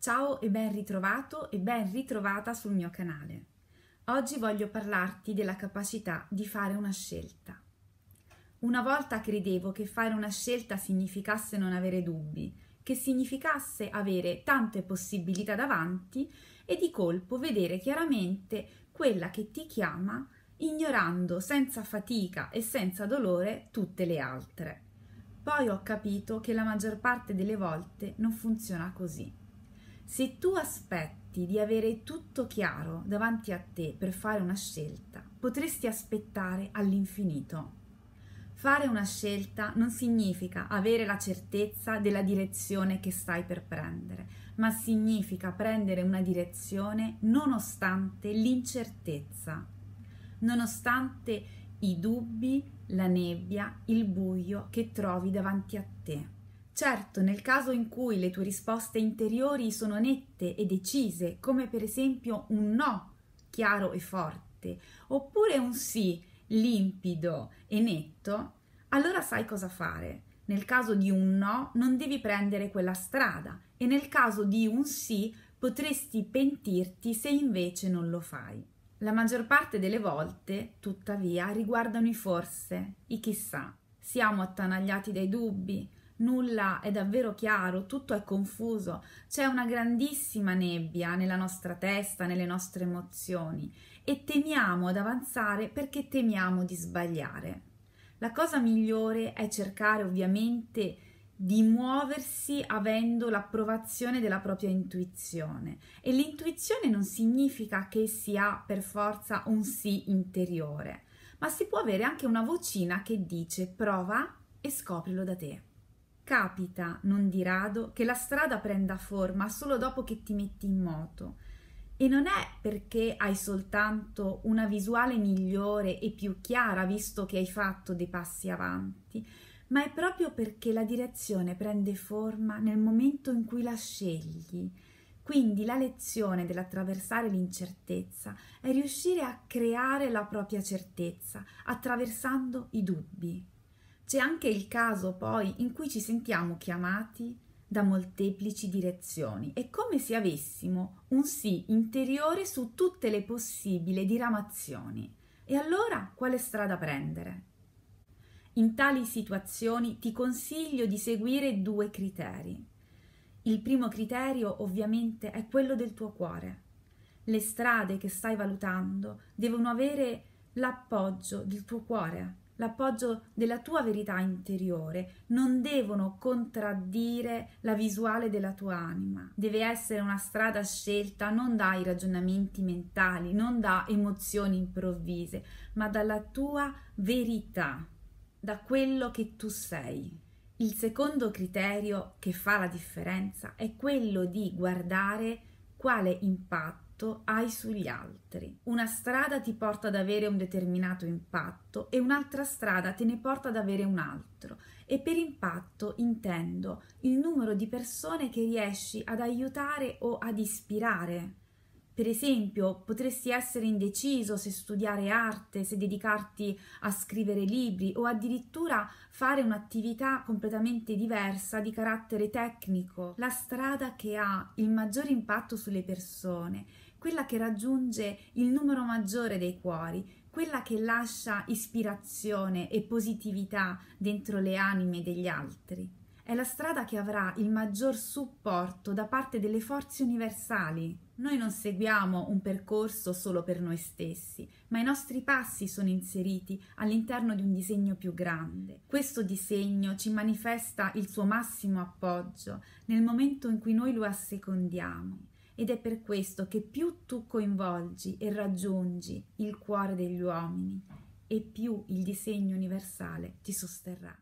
Ciao e ben ritrovato e ben ritrovata sul mio canale. Oggi voglio parlarti della capacità di fare una scelta. Una volta credevo che fare una scelta significasse non avere dubbi, che significasse avere tante possibilità davanti e di colpo vedere chiaramente quella che ti chiama, ignorando senza fatica e senza dolore tutte le altre. Poi ho capito che la maggior parte delle volte non funziona così. Se tu aspetti di avere tutto chiaro davanti a te per fare una scelta, potresti aspettare all'infinito. Fare una scelta non significa avere la certezza della direzione che stai per prendere, ma significa prendere una direzione nonostante l'incertezza, nonostante i dubbi, la nebbia, il buio che trovi davanti a te. Certo, nel caso in cui le tue risposte interiori sono nette e decise, come per esempio un no chiaro e forte, oppure un sì limpido e netto, allora sai cosa fare. Nel caso di un no non devi prendere quella strada e nel caso di un sì potresti pentirti se invece non lo fai. La maggior parte delle volte, tuttavia, riguardano i forse, i chissà. Siamo attanagliati dai dubbi, nulla è davvero chiaro, tutto è confuso, c'è una grandissima nebbia nella nostra testa, nelle nostre emozioni e temiamo ad avanzare perché temiamo di sbagliare. La cosa migliore è cercare ovviamente di muoversi avendo l'approvazione della propria intuizione e l'intuizione non significa che si ha per forza un sì interiore, ma si può avere anche una vocina che dice prova e scoprilo da te. Capita, non di rado, che la strada prenda forma solo dopo che ti metti in moto. E non è perché hai soltanto una visuale migliore e più chiara, visto che hai fatto dei passi avanti, ma è proprio perché la direzione prende forma nel momento in cui la scegli. Quindi la lezione dell'attraversare l'incertezza è riuscire a creare la propria certezza attraversando i dubbi. C'è anche il caso poi in cui ci sentiamo chiamati da molteplici direzioni. È come se avessimo un sì interiore su tutte le possibili diramazioni. E allora quale strada prendere? In tali situazioni ti consiglio di seguire due criteri. Il primo criterio ovviamente è quello del tuo cuore. Le strade che stai valutando devono avere l'appoggio del tuo cuore, l'appoggio della tua verità interiore, non devono contraddire la visuale della tua anima. Deve essere una strada scelta non dai ragionamenti mentali, non da emozioni improvvise, ma dalla tua verità, da quello che tu sei. Il secondo criterio che fa la differenza è quello di guardare quale impatto impatto hai sugli altri. Una strada ti porta ad avere un determinato impatto e un'altra strada te ne porta ad avere un altro. E per impatto intendo il numero di persone che riesci ad aiutare o ad ispirare. Per esempio, potresti essere indeciso se studiare arte, se dedicarti a scrivere libri o addirittura fare un'attività completamente diversa di carattere tecnico. La strada che ha il maggior impatto sulle persone quella che raggiunge il numero maggiore dei cuori, quella che lascia ispirazione e positività dentro le anime degli altri. È la strada che avrà il maggior supporto da parte delle forze universali. Noi non seguiamo un percorso solo per noi stessi, ma i nostri passi sono inseriti all'interno di un disegno più grande. Questo disegno ci manifesta il suo massimo appoggio nel momento in cui noi lo assecondiamo ed è per questo che più tu coinvolgi e raggiungi il cuore degli uomini e più il disegno universale ti sosterrà.